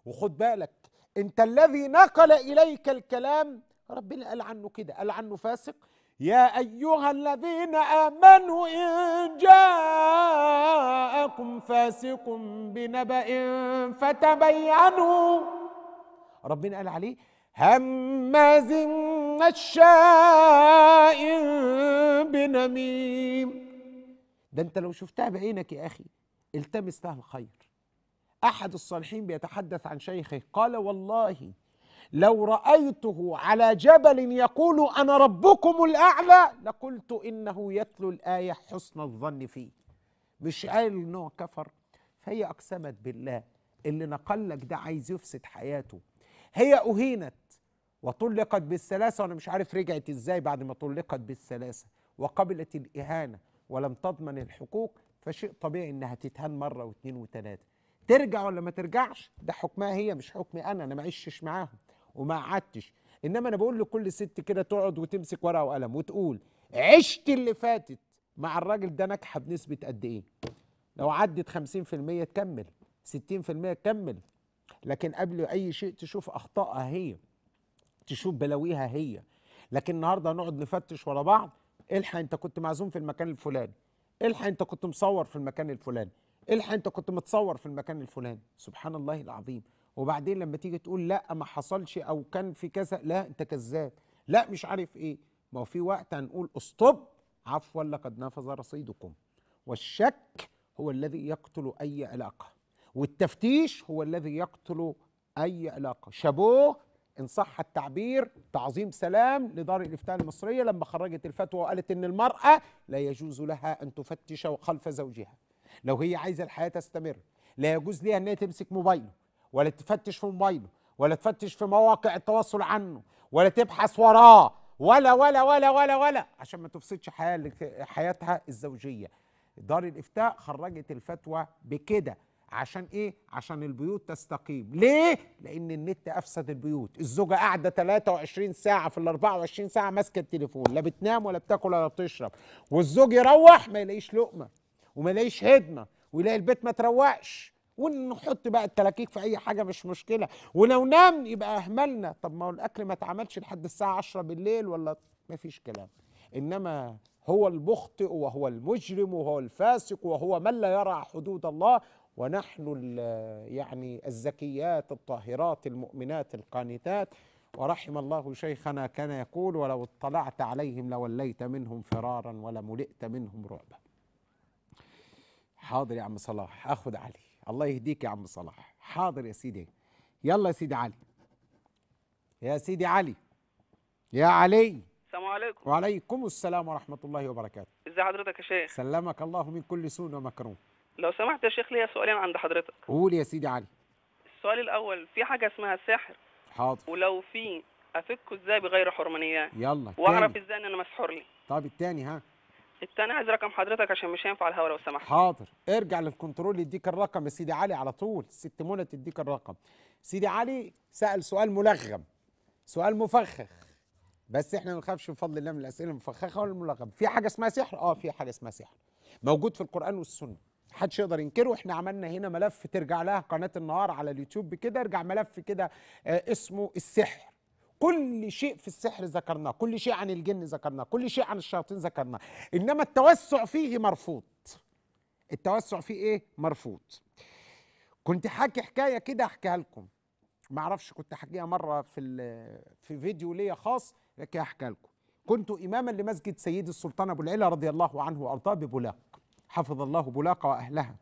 وخد بالك انت الذي نقل اليك الكلام ربنا قال عنه كده قال عنه فاسق يا ايها الذين امنوا ان جاءكم فاسق بنبأ فتبينوا ربنا قال عليه هماز مشاء بنميم ده انت لو شفتها بعينك يا اخي التمس لها الخير احد الصالحين بيتحدث عن شيخه قال والله لو رايته على جبل يقول انا ربكم الاعلى لقلت انه يتلو الايه حسن الظن فيه مش قال انه كفر فهي اقسمت بالله اللي نقل لك ده عايز يفسد حياته هي اهينت وطلقت بالسلاسة وأنا مش عارف رجعت إزاي بعد ما طلقت بالسلاسة وقبلت الإهانة ولم تضمن الحقوق فشيء طبيعي إنها تتهان مرة واثنين وثلاثة ترجع ولا ما ترجعش ده حكمها هي مش حكمي أنا أنا ما عشتش معاهم وما قعدتش إنما أنا بقول لكل ست كده تقعد وتمسك ورقة وقلم وتقول عشت اللي فاتت مع الراجل ده ناجحة بنسبة قد إيه لو عدت 50% تكمل 60% تكمل لكن قبل أي شيء تشوف أخطائها هي تشوف بلاويها هي لكن النهارده هنقعد نفتش ورا بعض الحق انت كنت معزوم في المكان الفلاني الحق انت كنت مصور في المكان الفلاني الحق انت كنت متصور في المكان الفلاني سبحان الله العظيم وبعدين لما تيجي تقول لا ما حصلش او كان في كذا لا انت كذاب لا مش عارف ايه ما هو في وقت هنقول استوب عفوا لقد نفذ رصيدكم والشك هو الذي يقتل اي علاقه والتفتيش هو الذي يقتل اي علاقه شابوه إن صح التعبير تعظيم سلام لدار الإفتاء المصرية لما خرجت الفتوى وقالت إن المرأة لا يجوز لها أن تفتش خلف زوجها لو هي عايزة الحياة تستمر لا يجوز ليها أن هي تمسك موبايله ولا تفتش في موبايله ولا تفتش في مواقع التواصل عنه ولا تبحث وراه ولا ولا ولا ولا ولا عشان ما تفسدش حياتها الزوجية دار الإفتاء خرجت الفتوى بكده عشان ايه عشان البيوت تستقيم ليه لان النت افسد البيوت الزوجه قاعده 23 ساعه في ال 24 ساعه ماسكه التليفون لا بتنام ولا بتاكل ولا بتشرب والزوج يروح ما يلاقيش لقمه وما يلاقيش هدمه ويلاقي البيت ما تروقش ونحط بقى التلاكيك في اي حاجه مش مشكله ولو نام يبقى اهملنا طب ما هو الاكل ما اتعملش لحد الساعه 10 بالليل ولا ما فيش كلام انما هو المخطئ وهو المجرم وهو الفاسق وهو من لا يرى حدود الله ونحن يعني الزكيات الطاهرات المؤمنات القانتات ورحم الله شيخنا كان يقول ولو اطلعت عليهم لوليت منهم فرارا ولملئت منهم رعبا حاضر يا عم صلاح اخذ علي الله يهديك يا عم صلاح حاضر يا سيدي يلا يا سيدي علي يا سيدي علي يا علي السلام عليكم وعليكم السلام ورحمه الله وبركاته ازي حضرتك يا شيخ سلمك الله من كل سوء ومكروه لو سمحت يا شيخ ليا سؤالين عند حضرتك قول يا سيدي علي السؤال الاول في حاجه اسمها سحر حاضر ولو في افكه ازاي بغير حرمانيات يلا واعرف ازاي ان انا مسحور لي طب الثاني ها الثاني عايز رقم حضرتك عشان مش هينفع الهوا لو سمحت حاضر ارجع للكنترول يديك الرقم يا سيدي علي على طول الست منى تديك الرقم سيدي علي سأل سؤال ملغم سؤال مفخخ بس احنا ما نخافش بفضل الله من الاسئله المفخخه ولا في حاجه اسمها سحر اه في حاجه اسمها سحر موجود في القران والسنه حدش يقدر ينكره احنا عملنا هنا ملف ترجع لها قناه النهار على اليوتيوب بكده ارجع ملف كده آه، اسمه السحر كل شيء في السحر ذكرناه كل شيء عن الجن ذكرناه كل شيء عن الشياطين ذكرناه انما التوسع فيه مرفوض التوسع فيه ايه مرفوض كنت حاكي حكايه كده احكيها لكم ما اعرفش كنت حاكيها مره في في فيديو ليا خاص لكن احكيها لكم كنت اماما لمسجد سيدي السلطان ابو العلا رضي الله عنه وارضاه ببولاق حفظ الله بولاقة وأهلها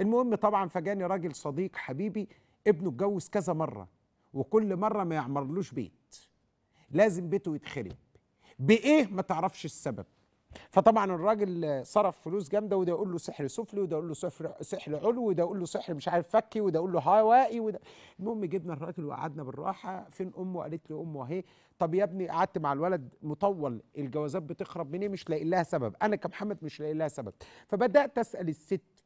المهم طبعا فجاني راجل صديق حبيبي ابنه اتجوز كذا مرة وكل مرة ما يعمرلوش بيت لازم بيته يتخرب بإيه ما تعرفش السبب فطبعا الراجل صرف فلوس جامده وده يقول له سحر سفلي وده يقول له سحر سحر علو وده يقول له سحر مش عارف فكي وده يقول له هوائي وده المهم جبنا الراجل وقعدنا بالراحه فين امه قالت لي امه اهي طب يا ابني قعدت مع الولد مطول الجوازات بتخرب مني مش لاقي لها سبب انا كمحمد مش لاقي لها سبب فبدات اسال الست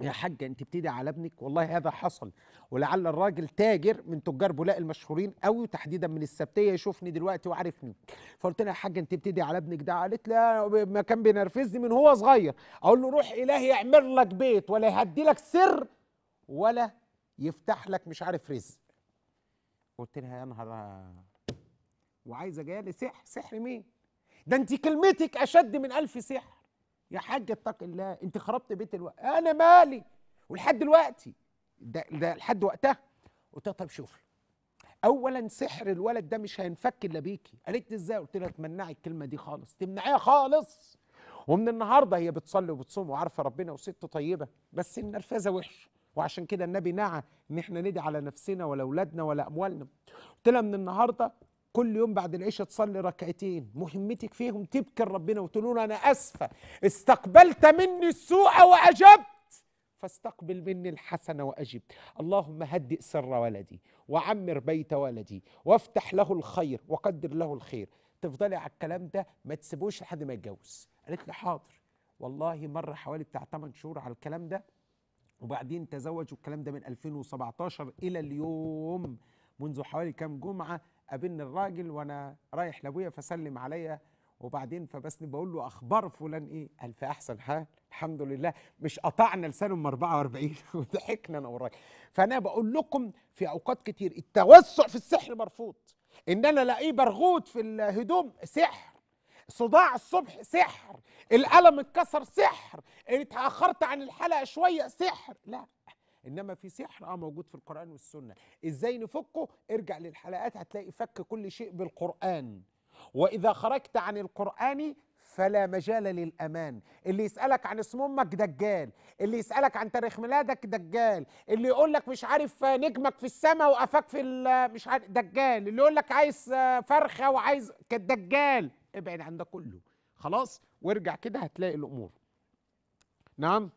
يا آه. حاجة انت بتدعي على ابنك والله هذا حصل ولعل الراجل تاجر من تجار بولاق المشهورين قوي تحديدا من السبتيه يشوفني دلوقتي وعارفني فقلت لها يا حاجه انت بتدعي على ابنك ده قالت لا ما كان بينرفزني من هو صغير اقول له روح الهي يعمر لك بيت ولا يهدي لك سر ولا يفتح لك مش عارف رزق قلت لها يا نهار وعايزه جايه لي سحر سحر مين ده انت كلمتك اشد من الف سحر يا حاج اتق الله انت خربت بيت الو... انا مالي ولحد دلوقتي ده, ده لحد وقتها قلت لها طب شوفي اولا سحر الولد ده مش هينفك الا بيكي قالت لي ازاي قلت لها تمنعي الكلمه دي خالص تمنعيها خالص ومن النهارده هي بتصلي وبتصوم وعارفه ربنا وست طيبه بس النرفزه وحش وعشان كده النبي نعى ان احنا ندعي على نفسنا ولا اولادنا ولا اموالنا قلت لها من النهارده كل يوم بعد العشاء تصلي ركعتين مهمتك فيهم تبكي ربنا وتقول انا اسفه استقبلت مني السوء واجبت فاستقبل مني الحسن واجب اللهم هدئ سر ولدي وعمر بيت ولدي وافتح له الخير وقدر له الخير تفضلي على الكلام ده ما تسيبوش لحد ما يتجوز قالت لي حاضر والله مر حوالي بتاع 8 شهور على الكلام ده وبعدين تزوج والكلام ده من 2017 الى اليوم منذ حوالي كام جمعه قابلني الراجل وانا رايح لابويا فسلم عليا وبعدين فبسني بقول له اخبار فلان ايه؟ قال في احسن حال الحمد لله مش قطعنا لسانه من 44 وضحكنا انا والراجل فانا بقول لكم في اوقات كتير التوسع في السحر مرفوض ان انا الاقيه برغوت في الهدوم سحر صداع الصبح سحر القلم اتكسر سحر اتاخرت عن الحلقه شويه سحر لا انما في سحر اه موجود في القران والسنه ازاي نفكه ارجع للحلقات هتلاقي فك كل شيء بالقران واذا خرجت عن القران فلا مجال للامان اللي يسالك عن اسم امك دجال اللي يسالك عن تاريخ ميلادك دجال اللي يقول لك مش عارف آه، نجمك في السماء وقفاك في آه، مش عارف دجال اللي يقول لك عايز آه، فرخه وعايز كدجال ابعد عن ده كله خلاص وارجع كده هتلاقي الامور نعم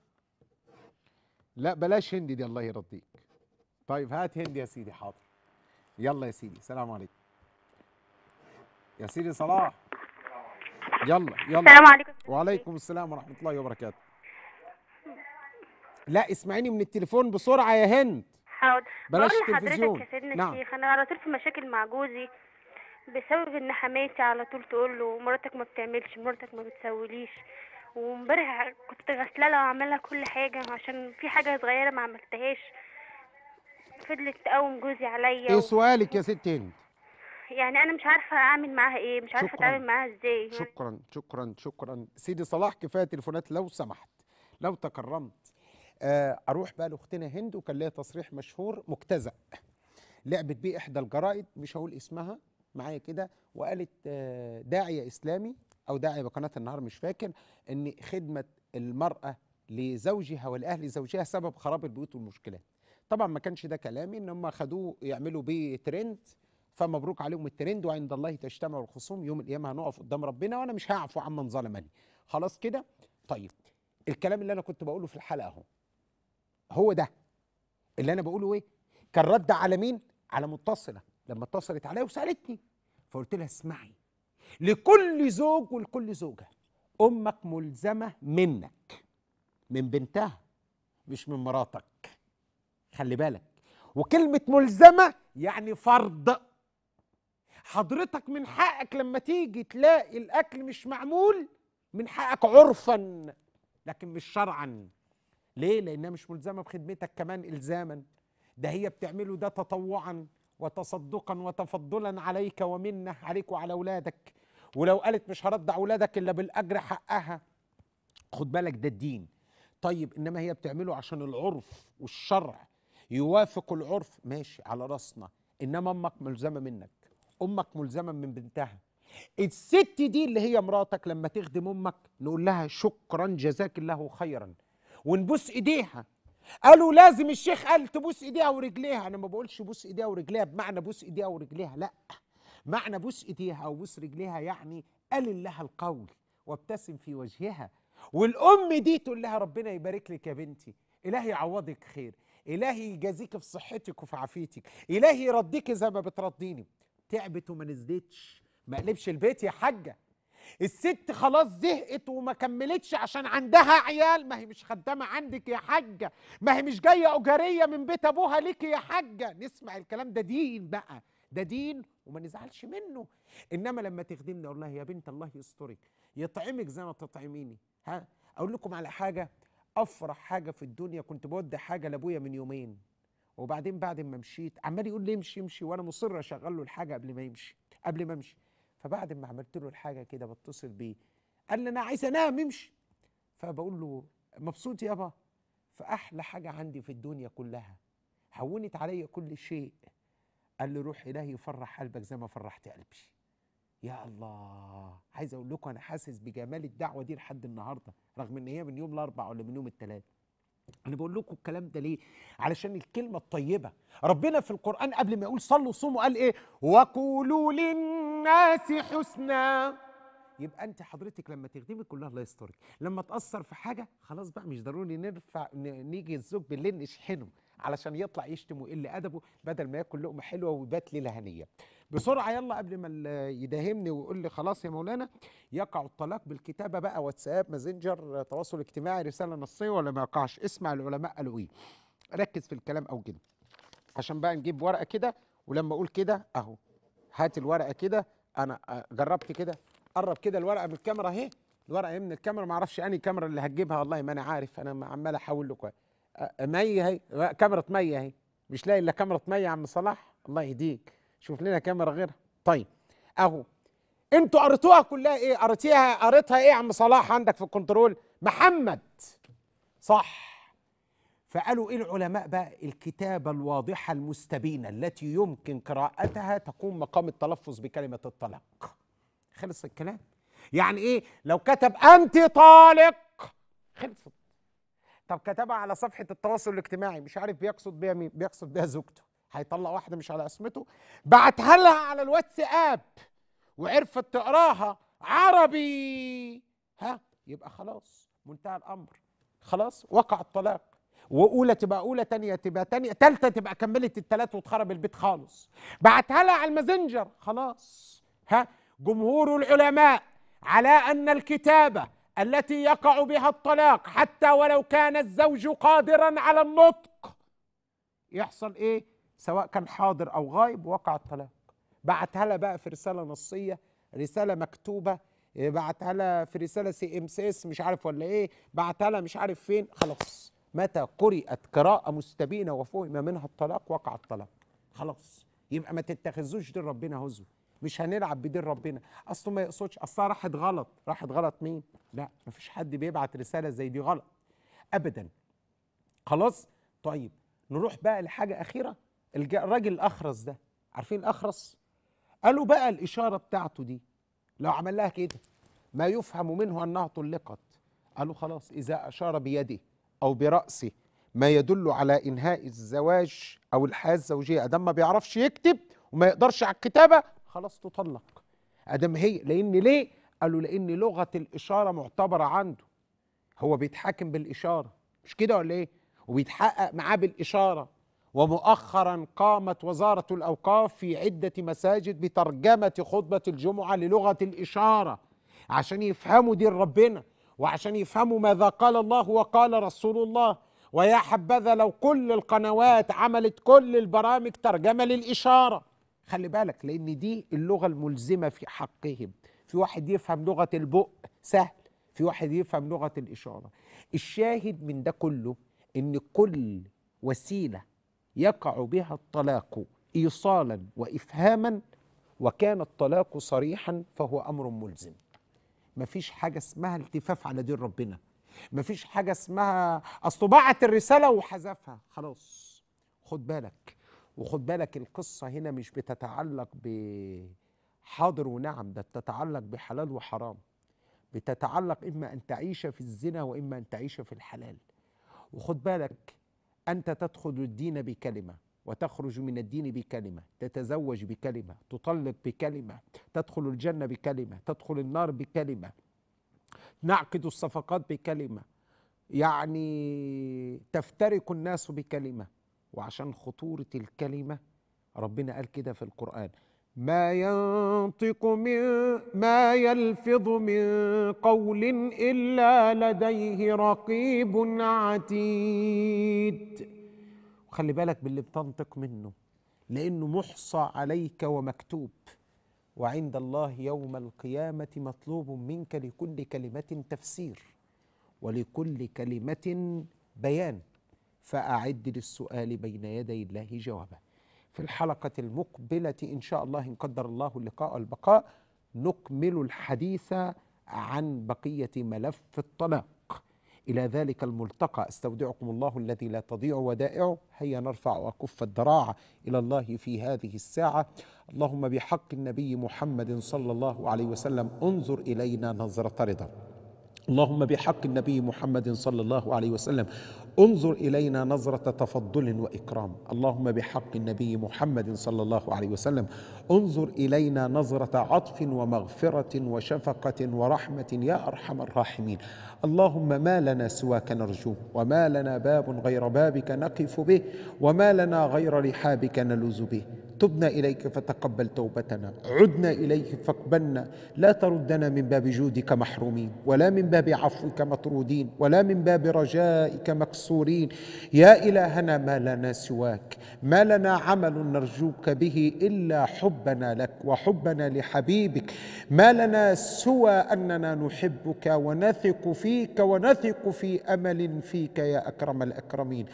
لا بلاش هندي دي الله يرضيك طيب هات هندي يا سيدي حاضر يلا يا سيدي السلام عليكم يا سيدي صلاح يلا يلا السلام عليكم وعليكم السلام ورحمه الله وبركاته لا اسمعيني من التليفون بسرعه يا هند حاضر بلاش التلفزيون يا سيدنا نعم. الشيخ انا على طول في مشاكل مع جوزي بسبب ان حماتي على طول تقول له مراتك ما بتعملش مراتك ما بتسويليش وامبارح كنت لها وعاملة كل حاجة عشان في حاجة صغيرة ما عملتهاش فضلت تقوم جوزي عليا ايه و... سؤالك يا ست هند؟ يعني انا مش عارفه اعمل معاها ايه مش عارفه اتعامل معاها ازاي يعني. شكرا شكرا شكرا سيدي صلاح كفايه تليفونات لو سمحت لو تكرمت آه، اروح بقى لاختنا هند وكان ليها تصريح مشهور مجتزأ لعبت بيه احدى الجرائد مش هقول اسمها معايا كده وقالت آه، داعيه اسلامي او داعي بقناه النهار مش فاكر ان خدمه المراه لزوجها والاهل زوجها سبب خراب البيوت والمشكلات طبعا ما كانش ده كلامي ان هم خدوه يعملوا بيه ترند فمبروك عليهم الترند وعند الله تجتمع الخصوم يوم القيامه هنقف قدام ربنا وانا مش هعفو عمن ظلمني خلاص كده طيب الكلام اللي انا كنت بقوله في الحلقه اهو هو ده اللي انا بقوله ايه كان رد على مين على متصله لما اتصلت عليا وسالتني فقلت لها اسمعي لكل زوج ولكل زوجة أمك ملزمة منك من بنتها مش من مراتك خلي بالك وكلمة ملزمة يعني فرض حضرتك من حقك لما تيجي تلاقي الأكل مش معمول من حقك عرفا لكن مش شرعا ليه؟ لأنها مش ملزمة بخدمتك كمان إلزاما ده هي بتعمله ده تطوعا وتصدقا وتفضلا عليك ومنه عليك وعلى أولادك ولو قالت مش هرضع اولادك الا بالاجر حقها خد بالك ده الدين طيب انما هي بتعمله عشان العرف والشرع يوافق العرف ماشي على راسنا انما امك ملزمه منك امك ملزمه من بنتها الست دي اللي هي مراتك لما تخدم امك نقول لها شكرا جزاك الله خيرا ونبوس ايديها قالوا لازم الشيخ قال تبوس ايديها ورجليها انا ما بقولش بوس ايديها ورجليها بمعنى بوس ايديها ورجليها لا معنى بوس ايديها وبوس رجليها يعني قال لها القول وابتسم في وجهها والام دي تقول لها ربنا يبارك لك يا بنتي الهي يعوضك خير الهي يجازيك في صحتك وفي عافيتك الهي يرضيك زي ما بترضيني تعبت وما نزلتش ما قلبش البيت يا حاجه الست خلاص زهقت وما كملتش عشان عندها عيال ما هي مش خدامه عندك يا حاجه ما هي مش جايه اجاريه من بيت ابوها ليكي يا حاجه نسمع الكلام ده دين بقى ده دين وما نزعلش منه انما لما تخدمني اقول لها يا بنت الله يسترك يطعمك زي ما تطعميني ها اقول لكم على حاجه افرح حاجه في الدنيا كنت بودي حاجه لابويا من يومين وبعدين بعد ما مشيت عمال يقول لي امشي امشي وانا مصر اشغل له الحاجه قبل ما يمشي قبل ما امشي فبعد ما عملت له الحاجه كده بتصل بيه قال لي انا عايز انام امشي فبقول له مبسوط يابا فاحلى حاجه عندي في الدنيا كلها هونت عليا كل شيء قال له روح إلهي يفرح قلبك زي ما فرحت قلبي يا الله عايز اقول لكم انا حاسس بجمال الدعوه دي لحد النهارده رغم ان هي من يوم الاربعاء ولا من يوم الثلاث انا بقول لكم الكلام ده ليه علشان الكلمه الطيبه ربنا في القران قبل ما يقول صلوا صوموا قال ايه وقولوا للناس حسنا يبقى انت حضرتك لما تخدمي كلها الله يسترك لما تاثر في حاجه خلاص بقى مش ضروري نرفع نيجي الزوج بالليل نشحنه علشان يطلع يشتم ويقل ادبه بدل ما ياكل لقمه حلوه ويبات ليله هنيه بسرعه يلا قبل ما يداهمني ويقول لي خلاص يا مولانا يقع الطلاق بالكتابه بقى واتساب ماسنجر تواصل اجتماعي رساله نصيه ولا ما يقعش اسمع العلماء قالوا ايه ركز في الكلام او كده عشان بقى نجيب ورقه كده ولما اقول كده اهو هات الورقه كده انا آه، جربت كده قرب كده الورقه من الكاميرا اهي الورقه إيه من الكاميرا ما اعرفش انهي كاميرا اللي هتجيبها والله ما انا عارف انا عمال احاول لكم مي اهي كاميرا مي اهي مش لاقي الا كاميرا مي يا عم صلاح الله يهديك شوف لنا كاميرا غيرها طيب اهو انتوا قريتوها كلها ايه قريتيها قريتها ايه يا عم صلاح عندك في الكنترول محمد صح فقالوا ايه العلماء بقى الكتابه الواضحه المستبينه التي يمكن قراءتها تقوم مقام التلفظ بكلمه الطلاق خلص الكلام يعني ايه لو كتب انت طالق خلصت طب كتبها على صفحه التواصل الاجتماعي مش عارف بيقصد بيها مين بيقصد بيها زوجته هيطلع واحده مش على اسمته بعتها لها على الواتساب وعرفت تقراها عربي ها يبقى خلاص منتهى الامر خلاص وقع الطلاق واولى تبقى اولى تانية تبقى تانية تالتة تبقى كملت التلاتة وتخرب البيت خالص بعتها لها على المزنجر خلاص ها جمهور العلماء على ان الكتابه التي يقع بها الطلاق حتى ولو كان الزوج قادرا على النطق يحصل ايه سواء كان حاضر او غايب وقع الطلاق بعتها لها بقى في رساله نصيه رساله مكتوبه بعتها لها في رساله سي ام سي اس مش عارف ولا ايه بعتها لها مش عارف فين خلاص متى قرئت قراءه مستبينه وفهم منها الطلاق وقع الطلاق خلاص يبقى ما تتخذوش دين ربنا هزو مش هنلعب بدين ربنا اصله ما يقصدش اصلها راحت غلط راحت غلط مين لا مفيش حد بيبعت رساله زي دي غلط ابدا خلاص طيب نروح بقى لحاجه اخيره الراجل الاخرس ده عارفين الاخرس قالوا بقى الاشاره بتاعته دي لو عمل لها كده ما يفهم منه انها طلقت قالوا خلاص اذا اشار بيده او براسه ما يدل على انهاء الزواج او الحياه الزوجيه ده ما بيعرفش يكتب وما يقدرش على الكتابه خلاص تطلق ادم هي لان ليه قالوا لان لغه الاشاره معتبره عنده هو بيتحاكم بالاشاره مش كده ولا ايه وبيتحقق معاه بالاشاره ومؤخرا قامت وزاره الاوقاف في عده مساجد بترجمه خطبه الجمعه للغه الاشاره عشان يفهموا دين ربنا وعشان يفهموا ماذا قال الله وقال رسول الله ويا حبذا لو كل القنوات عملت كل البرامج ترجمه للاشاره خلي بالك لان دي اللغه الملزمه في حقهم في واحد يفهم لغه البق سهل في واحد يفهم لغه الاشاره الشاهد من ده كله ان كل وسيله يقع بها الطلاق ايصالا وافهاما وكان الطلاق صريحا فهو امر ملزم مفيش حاجه اسمها التفاف على دين ربنا مفيش حاجه اسمها اصل بعت الرساله وحذفها خلاص خد بالك وخد بالك القصة هنا مش بتتعلق بحاضر ونعم ده بتتعلق بحلال وحرام بتتعلق إما أن تعيش في الزنا وإما أن تعيش في الحلال وخد بالك أنت تدخل الدين بكلمة وتخرج من الدين بكلمة تتزوج بكلمة تطلق بكلمة تدخل الجنة بكلمة تدخل النار بكلمة نعقد الصفقات بكلمة يعني تفترق الناس بكلمة وعشان خطورة الكلمة ربنا قال كده في القرآن ما ينطق من ما يلفظ من قول إلا لديه رقيب عتيد خلي بالك باللي بتنطق منه لأنه محصى عليك ومكتوب وعند الله يوم القيامة مطلوب منك لكل كلمة تفسير ولكل كلمة بيان فأعد للسؤال بين يدي الله جوابه في الحلقة المقبلة إن شاء الله إن قدر الله اللقاء البقاء نكمل الحديث عن بقية ملف الطلاق إلى ذلك الملتقى أستودعكم الله الذي لا تضيع ودائعه هيا نرفع أكف الذراع إلى الله في هذه الساعة اللهم بحق النبي محمد صلى الله عليه وسلم انظر إلينا نظرة رضا اللهم بحق النبي محمد صلى الله عليه وسلم انظر الينا نظره تفضل واكرام اللهم بحق النبي محمد صلى الله عليه وسلم انظر الينا نظره عطف ومغفره وشفقه ورحمه يا ارحم الراحمين اللهم ما لنا سواك نرجو وما لنا باب غير بابك نقف به وما لنا غير رحابك نلوذ به تبنا إليك فتقبل توبتنا عدنا إليك فاقبلنا لا تردنا من باب جودك محرومين ولا من باب عفوك مطرودين ولا من باب رجائك مكسورين يا إلهنا ما لنا سواك ما لنا عمل نرجوك به إلا حبنا لك وحبنا لحبيبك ما لنا سوى أننا نحبك ونثق فيك ونثق في أمل فيك يا أكرم الأكرمين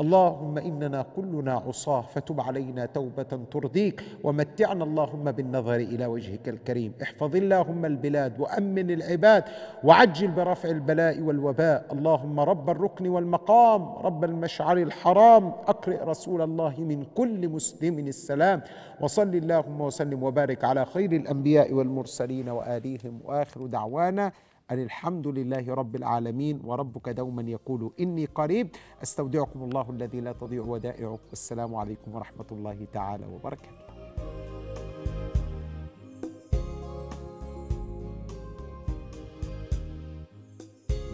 اللهم إننا كلنا عصاة فتب علينا توبة ترضيك ومتعنا اللهم بالنظر إلى وجهك الكريم احفظ اللهم البلاد وأمن العباد وعجل برفع البلاء والوباء اللهم رب الركن والمقام رب المشعر الحرام أقرئ رسول الله من كل مسلم السلام وصل اللهم وسلم وبارك على خير الأنبياء والمرسلين وآليهم وآخر دعوانا أن الحمد لله رب العالمين وربك دوما يقول إني قريب أستودعكم الله الذي لا تضيع ودائعه والسلام عليكم ورحمة الله تعالى وبركاته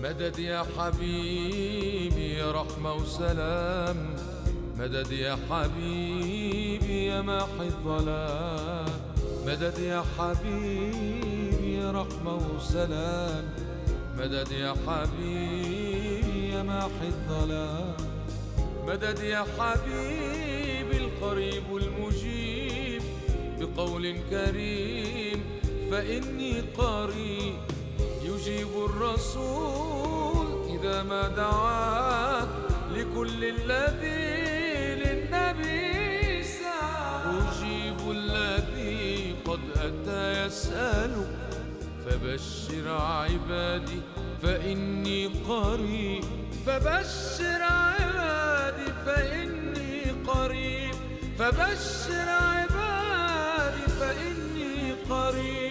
مدد يا حبيبي يا رحمة وسلام مدد يا حبيبي يا ماحي الظلام مدد يا حبيبي رحمة وسلام مدد يا حبيبي يا ماحي الظلام مدد يا حبيبي القريب المجيب بقول كريم فإني قريب يجيب الرسول إذا ما دعاك لكل الذي للنبي سعى أجيب الذي قد أتى يسألك فبشر عبادي فإني قريب فبشر عبادي فإني قريب فبشر عبادي فإني قريب